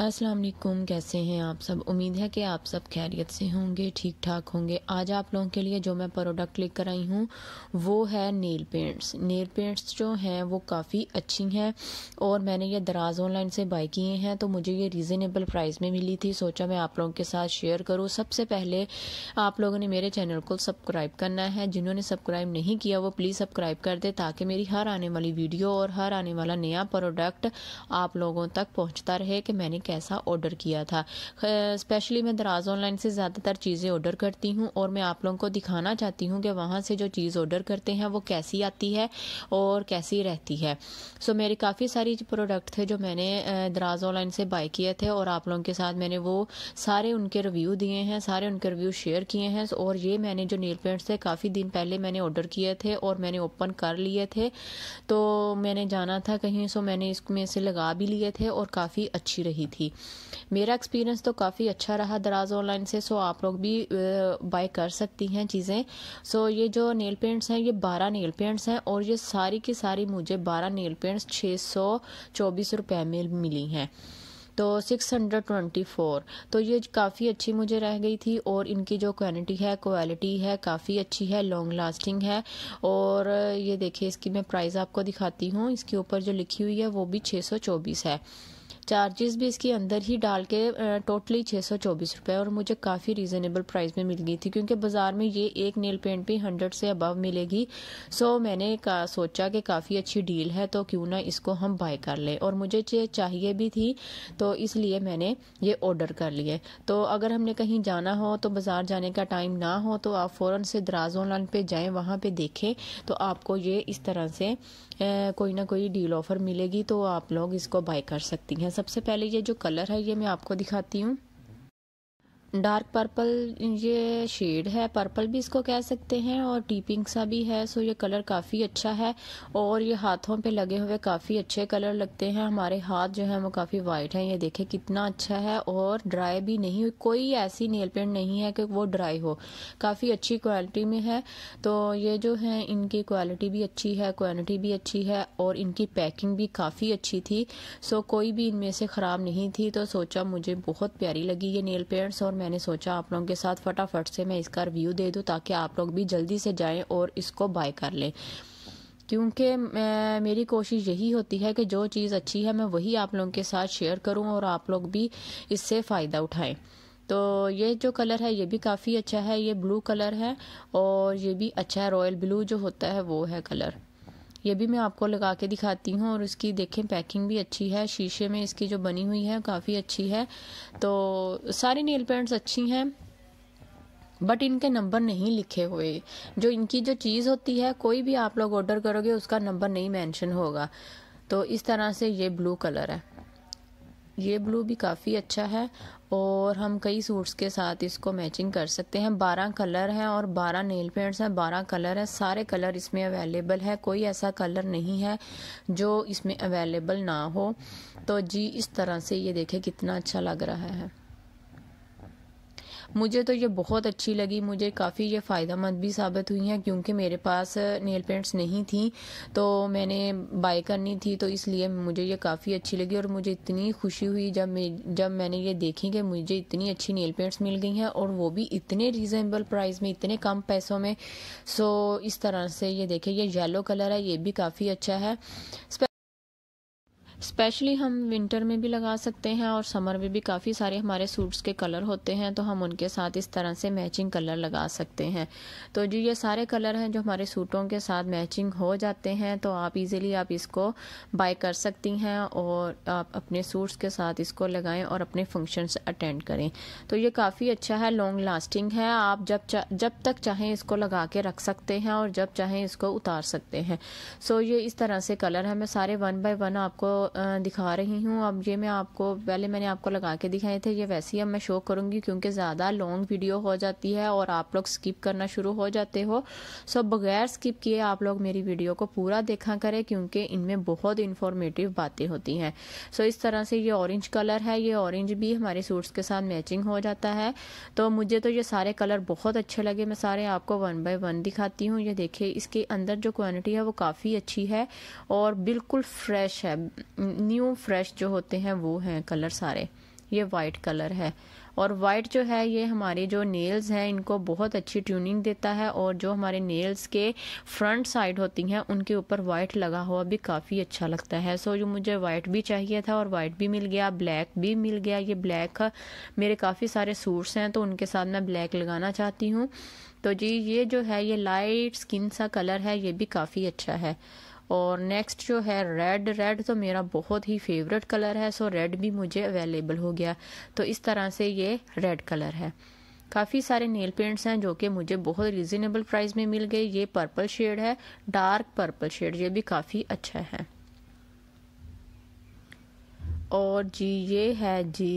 अस्सलाम वालेकुम कैसे हैं आप सब उम्मीद है कि आप सब खैरियत से होंगे ठीक ठाक होंगे आज आप लोगों के लिए जो मैं प्रोडक्ट लेकर आई हूँ वो है नेल पेंट्स नेल पेंट्स जो हैं वो काफ़ी अच्छी हैं और मैंने ये दराज ऑनलाइन से बाई किए हैं तो मुझे ये रीज़नेबल प्राइस में मिली थी सोचा मैं आप लोगों के साथ शेयर करूँ सबसे पहले आप लोगों ने मेरे चैनल को सब्सक्राइब करना है जिन्होंने सब्सक्राइब नहीं किया वो प्लीज़ सब्सक्राइब कर दे ताकि मेरी हर आने वाली वीडियो और हर आने वाला नया प्रोडक्ट आप लोगों तक पहुँचता रहे कि मैंने कैसा ऑर्डर किया था स्पेशली मैं दराज ऑनलाइन से ज़्यादातर चीज़ें ऑर्डर करती हूँ और मैं आप लोगों को दिखाना चाहती हूँ कि वहाँ से जो चीज़ ऑर्डर करते हैं वो कैसी आती है और कैसी रहती है सो so, मेरे काफ़ी सारी प्रोडक्ट थे जो मैंने दराज ऑनलाइन से बाई किए थे और आप लोगों के साथ मैंने वो सारे उनके रिव्यू दिए हैं सारे उनके रिव्यू शेयर किए हैं और ये मैंने जो नील पेंट्स थे काफ़ी दिन पहले मैंने ऑर्डर किए थे और मैंने ओपन कर लिए थे तो मैंने जाना था कहीं सो मैंने इसमें से लगा भी लिए थे और काफ़ी अच्छी रही थी मेरा एक्सपीरियंस तो काफ़ी अच्छा रहा दराज ऑनलाइन से सो आप लोग भी बाय कर सकती हैं चीज़ें सो ये जो नेल पेंट्स हैं ये बारह नेल पेंट्स हैं और ये सारी की सारी मुझे बारह नेल पेंट्स छः सौ चौबीस रुपये में मिली हैं तो 624 तो ये काफ़ी अच्छी मुझे रह गई थी और इनकी जो क्वालिटी है क्वालिटी है काफ़ी अच्छी है लॉन्ग लास्टिंग है और ये देखिए इसकी मैं प्राइस आपको दिखाती हूँ इसके ऊपर जो लिखी हुई है वो भी 624 है चार्जेस भी इसके अंदर ही डाल के टोटली छः सौ चौबीस रुपये और मुझे काफ़ी रीज़नेबल प्राइस में मिल गई थी क्योंकि बाज़ार में ये एक नेल पेंट भी हंड्रेड से अबव मिलेगी सो मैंने का, सोचा कि काफ़ी अच्छी डील है तो क्यों ना इसको हम बाय कर लें और मुझे चाहिए भी थी तो इसलिए मैंने ये ऑर्डर कर लिए तो अगर हमने कहीं जाना हो तो बाज़ार जाने का टाइम ना हो तो आप फ़ौरन से दराज ऑनलाइन पे जाएँ वहाँ पर देखें तो आपको ये इस तरह से ए, कोई ना कोई डील ऑफ़र मिलेगी तो आप लोग इसको बाय कर सकती हैं सबसे पहले ये जो कलर है ये मैं आपको दिखाती हूँ डार्क पर्पल ये शेड है पर्पल भी इसको कह सकते हैं और टीपिंग सा भी है सो ये कलर काफ़ी अच्छा है और ये हाथों पे लगे हुए काफ़ी अच्छे कलर लगते हैं हमारे हाथ जो है वो काफ़ी वाइट हैं ये देखें कितना अच्छा है और ड्राई भी नहीं कोई ऐसी नेल पेंट नहीं है कि वो ड्राई हो काफ़ी अच्छी क्वालिटी में है तो ये जो है इनकी क्वालिटी भी अच्छी है क्वान्टिटी भी अच्छी है और इनकी पैकिंग भी काफ़ी अच्छी थी सो कोई भी इनमें से ख़राब नहीं थी तो सोचा मुझे बहुत प्यारी लगी ये नेल पेंट्स और मैंने सोचा आप लोगों के साथ फटाफट से मैं इसका रिव्यू दे दूँ ताकि आप लोग भी जल्दी से जाएँ और इसको बाय कर लें क्योंकि मेरी कोशिश यही होती है कि जो चीज़ अच्छी है मैं वही आप लोगों के साथ शेयर करूँ और आप लोग भी इससे फ़ायदा उठाएं तो ये जो कलर है ये भी काफ़ी अच्छा है ये ब्लू कलर है और ये भी अच्छा है रॉयल ब्लू जो होता है वो है कलर ये भी मैं आपको लगा के दिखाती हूँ और उसकी देखें पैकिंग भी अच्छी है शीशे में इसकी जो बनी हुई है काफ़ी अच्छी है तो सारी नेल पेंट्स अच्छी हैं बट इनके नंबर नहीं लिखे हुए जो इनकी जो चीज़ होती है कोई भी आप लोग ऑर्डर करोगे उसका नंबर नहीं मैंशन होगा तो इस तरह से ये ब्लू कलर है ये ब्लू भी काफ़ी अच्छा है और हम कई सूट्स के साथ इसको मैचिंग कर सकते हैं बारह कलर हैं और बारह नेल पेंट्स हैं बारह कलर हैं सारे कलर इसमें अवेलेबल है कोई ऐसा कलर नहीं है जो इसमें अवेलेबल ना हो तो जी इस तरह से ये देखें कितना अच्छा लग रहा है मुझे तो ये बहुत अच्छी लगी मुझे काफ़ी ये फ़ायदा भी साबित हुई हैं क्योंकि मेरे पास नेल पेंट्स नहीं थी तो मैंने बाय करनी थी तो इसलिए मुझे ये काफ़ी अच्छी लगी और मुझे इतनी खुशी हुई जब मैं जब मैंने ये देखी कि मुझे इतनी अच्छी नेल पेंट्स मिल गई हैं और वो भी इतने रिजनेबल प्राइस में इतने कम पैसों में सो इस तरह से ये देखें ये येलो कलर है ये भी काफ़ी अच्छा है स्पेशली हम विंटर में भी लगा सकते हैं और समर में भी काफ़ी सारे हमारे सूट्स के कलर होते हैं तो हम उनके साथ इस तरह से मैचिंग कलर लगा सकते हैं तो जो ये सारे कलर हैं जो हमारे सूटों के साथ मैचिंग हो जाते हैं तो आप इजीली आप इसको बाय कर सकती हैं और आप अपने सूट्स के साथ इसको लगाएं और अपने फंक्शंस अटेंड करें तो ये काफ़ी अच्छा है लॉन्ग लास्टिंग है आप जब जब तक चाहें इसको लगा के रख सकते हैं और जब चाहें इसको उतार सकते हैं सो ये इस तरह से कलर है मैं सारे वन बाय वन आपको दिखा रही हूँ अब ये मैं आपको पहले मैंने आपको लगा के दिखाए थे ये वैसे ही अब मैं शो करूँगी क्योंकि ज़्यादा लॉन्ग वीडियो हो जाती है और आप लोग स्किप करना शुरू हो जाते हो सो बगैर स्किप किए आप लोग मेरी वीडियो को पूरा देखा करें क्योंकि इनमें बहुत इन्फॉर्मेटिव बातें होती हैं सो इस तरह से ये ऑरेंज कलर है ये ऑरेंज भी हमारे सूट्स के साथ मैचिंग हो जाता है तो मुझे तो ये सारे कलर बहुत अच्छे लगे मैं सारे आपको वन बाय वन दिखाती हूँ ये देखिए इसके अंदर जो क्वालिटी है वो काफ़ी अच्छी है और बिल्कुल फ्रेश है न्यू फ्रेश जो होते हैं वो हैं कलर सारे ये वाइट कलर है और वाइट जो है ये हमारे जो नेल्स हैं इनको बहुत अच्छी ट्यूनिंग देता है और जो हमारे नेल्स के फ्रंट साइड होती हैं उनके ऊपर वाइट लगा हुआ भी काफ़ी अच्छा लगता है सो जो मुझे वाइट भी चाहिए था और वाइट भी मिल गया ब्लैक भी मिल गया ये ब्लैक मेरे काफ़ी सारे सूट्स हैं तो उनके साथ मैं ब्लैक लगाना चाहती हूँ तो जी ये जो है ये लाइट स्किन सा कलर है ये भी काफ़ी अच्छा है और नेक्स्ट जो है रेड रेड तो मेरा बहुत ही फेवरेट कलर है सो रेड भी मुझे अवेलेबल हो गया तो इस तरह से ये रेड कलर है काफ़ी सारे नेल पेंट्स हैं जो कि मुझे बहुत रिजनेबल प्राइस में मिल गए ये पर्पल शेड है डार्क पर्पल शेड ये भी काफ़ी अच्छा है और जी ये है जी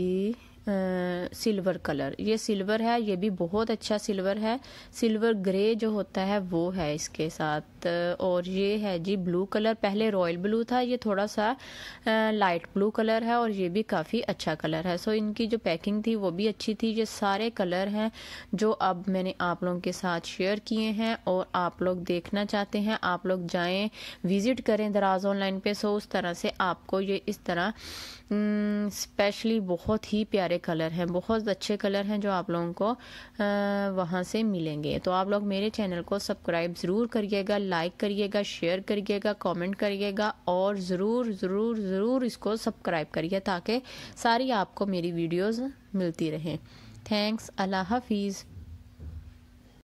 सिल्वर कलर ये सिल्वर है ये भी बहुत अच्छा सिल्वर है सिल्वर ग्रे जो होता है वो है इसके साथ और ये है जी ब्लू कलर पहले रॉयल ब्लू था ये थोड़ा सा लाइट ब्लू कलर है और ये भी काफ़ी अच्छा कलर है सो इनकी जो पैकिंग थी वो भी अच्छी थी ये सारे कलर हैं जो अब मैंने आप लोगों के साथ शेयर किए हैं और आप लोग देखना चाहते हैं आप लोग जाएँ विज़िट करें दराज ऑनलाइन पे सो उस तरह से आपको ये इस तरह स्पेशली बहुत ही प्यारे सारे कलर हैं बहुत अच्छे कलर हैं जो आप लोगों को वहाँ से मिलेंगे तो आप लोग मेरे चैनल को सब्सक्राइब ज़रूर करिएगा लाइक करिएगा शेयर करिएगा कमेंट करिएगा और ज़रूर ज़रूर ज़रूर इसको सब्सक्राइब करिए ताकि सारी आपको मेरी वीडियोज़ मिलती रहें थैंक्स अल्लाह हाफिज़